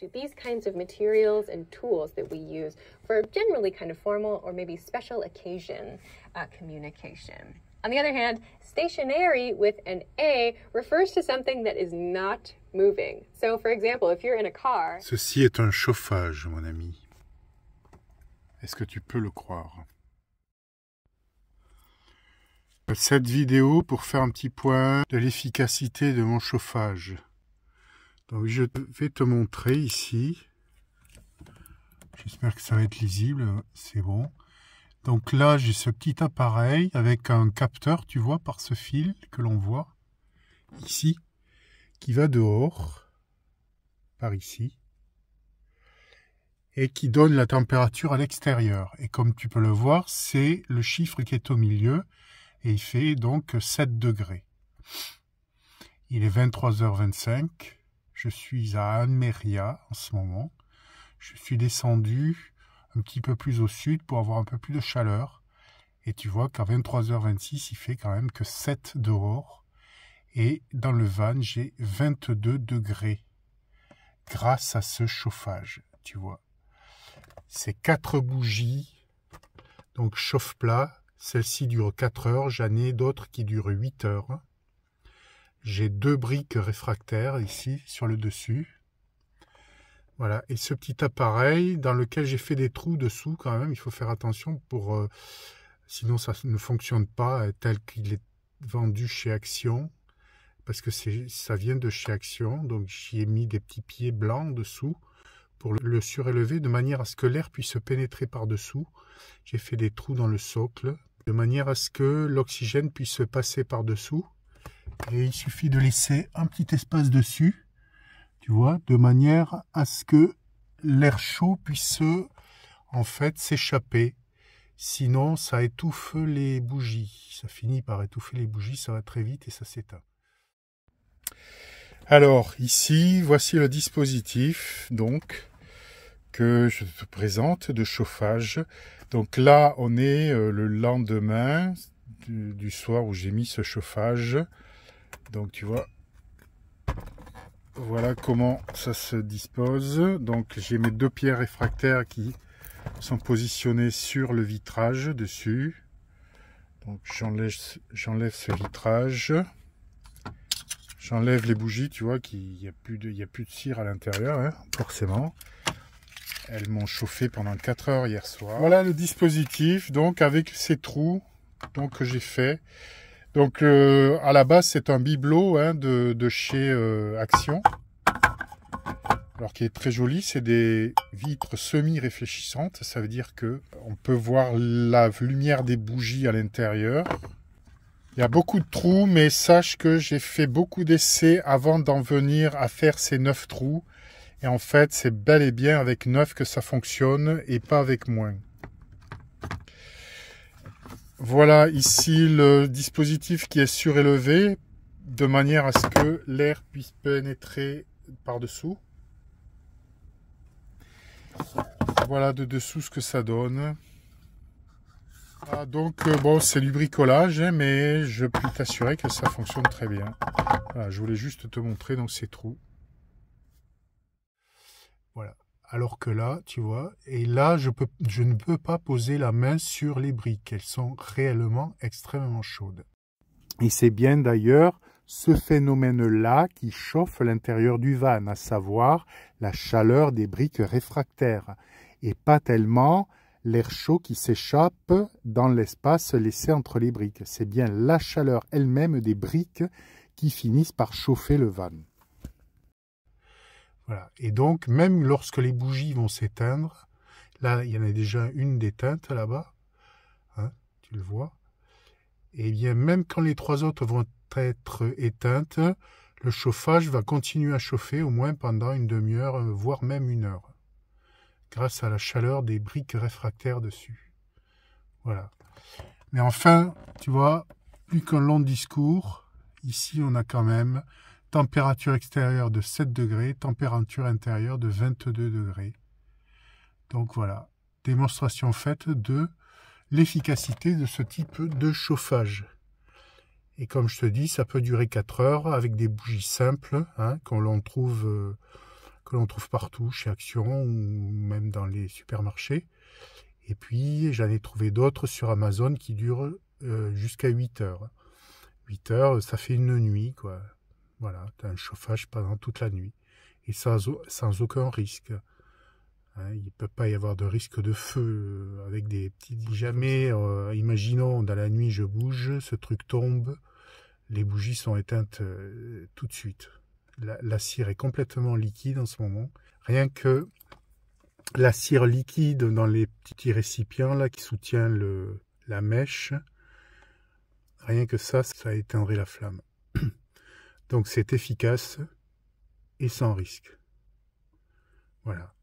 to these kinds of materials and tools that we use for generally kind of formal or maybe special occasion uh, communication. On the other hand, stationary with an A refers to something that is not moving. So, for example, if you're in a car. Ceci est un chauffage, mon ami. Est-ce que tu peux le croire? Cette vidéo pour faire un petit point de l'efficacité de mon chauffage. Donc ah je vais te montrer ici. J'espère que ça va être lisible, c'est bon. Donc là, j'ai ce petit appareil avec un capteur, tu vois, par ce fil que l'on voit ici, qui va dehors, par ici, et qui donne la température à l'extérieur. Et comme tu peux le voir, c'est le chiffre qui est au milieu, et il fait donc 7 degrés. Il est 23h25. Je suis à Anmeria en ce moment. Je suis descendu un petit peu plus au sud pour avoir un peu plus de chaleur. Et tu vois qu'à 23h26, il fait quand même que 7 dehors. Et dans le van, j'ai 22 degrés grâce à ce chauffage, tu vois. C'est 4 bougies, donc chauffe-plat. Celle-ci dure 4 heures, j'en ai d'autres qui durent 8 heures j'ai deux briques réfractaires ici sur le dessus. Voilà, et ce petit appareil dans lequel j'ai fait des trous dessous quand même, il faut faire attention pour... Euh, sinon ça ne fonctionne pas tel qu'il est vendu chez Action, parce que ça vient de chez Action, donc j'y ai mis des petits pieds blancs dessous pour le surélever de manière à ce que l'air puisse pénétrer par-dessous. J'ai fait des trous dans le socle de manière à ce que l'oxygène puisse passer par-dessous et il suffit de laisser un petit espace dessus, tu vois, de manière à ce que l'air chaud puisse en fait s'échapper. Sinon, ça étouffe les bougies. Ça finit par étouffer les bougies, ça va très vite et ça s'éteint. Alors, ici, voici le dispositif, donc, que je te présente de chauffage. Donc là, on est euh, le lendemain du soir où j'ai mis ce chauffage. Donc tu vois, voilà comment ça se dispose. Donc j'ai mes deux pierres réfractaires qui sont positionnées sur le vitrage dessus. Donc j'enlève ce vitrage. J'enlève les bougies, tu vois qu'il n'y a, plus de, a plus de cire à l'intérieur, hein, forcément. Elles m'ont chauffé pendant 4 heures hier soir. Voilà le dispositif, donc avec ces trous donc, que j'ai fait. Donc euh, à la base c'est un bibelot hein, de, de, chez euh, Action. Alors qui est très joli, c'est des vitres semi-réfléchissantes. Ça veut dire que on peut voir la lumière des bougies à l'intérieur. Il y a beaucoup de trous, mais sache que j'ai fait beaucoup d'essais avant d'en venir à faire ces 9 trous. Et en fait, c'est bel et bien avec neuf que ça fonctionne et pas avec moins. Voilà ici le dispositif qui est surélevé de manière à ce que l'air puisse pénétrer par-dessous. Voilà de dessous ce que ça donne. Ah, donc euh, bon, c'est du bricolage, hein, mais je peux t'assurer que ça fonctionne très bien. je voulais juste te montrer dans ces trous alors que là, tu vois, et là, je, je ne peux pas poser la main sur les briques. Elles sont réellement extrêmement chaudes. Et c'est bien d'ailleurs ce phénomène-là qui chauffe l'intérieur du van, à savoir la chaleur des briques réfractaires, et pas tellement l'air chaud qui s'échappe dans l'espace laissé entre les briques. C'est bien la chaleur elle-même des briques qui finissent par chauffer le van. Et donc, même lorsque les bougies vont s'éteindre, là, il y en a déjà une d'éteinte là-bas, hein, tu le vois, et eh bien même quand les trois autres vont être éteintes, le chauffage va continuer à chauffer au moins pendant une demi-heure, euh, voire même une heure, grâce à la chaleur des briques réfractaires dessus. Voilà. Mais enfin, tu vois, plus qu'un long discours, ici on a quand même température extérieure de 7 degrés, température intérieure de 22 degrés. Donc voilà, démonstration faite de l'efficacité de ce type de chauffage. Et comme je te dis, ça peut durer 4 heures avec des bougies simples hein, que l'on trouve, euh, que l'on trouve partout chez Action ou même dans les supermarchés. Et puis j'en ai trouvé d'autres sur Amazon qui durent euh, jusqu'à 8 heures. 8 heures, ça fait une nuit quoi. Voilà, tu as un chauffage pendant toute la nuit et sans, sans aucun risque. Hein, il ne peut pas y avoir de risque de feu euh, avec des petits... Jamais, euh, imaginons, dans la nuit, je bouge, ce truc tombe, les bougies sont éteintes euh, tout de suite. La, cire est complètement liquide en ce moment. Rien que la cire liquide dans les petits récipients là qui soutient la mèche, rien que ça, ça éteindrait la flamme. Donc c'est efficace et sans risque. Voilà.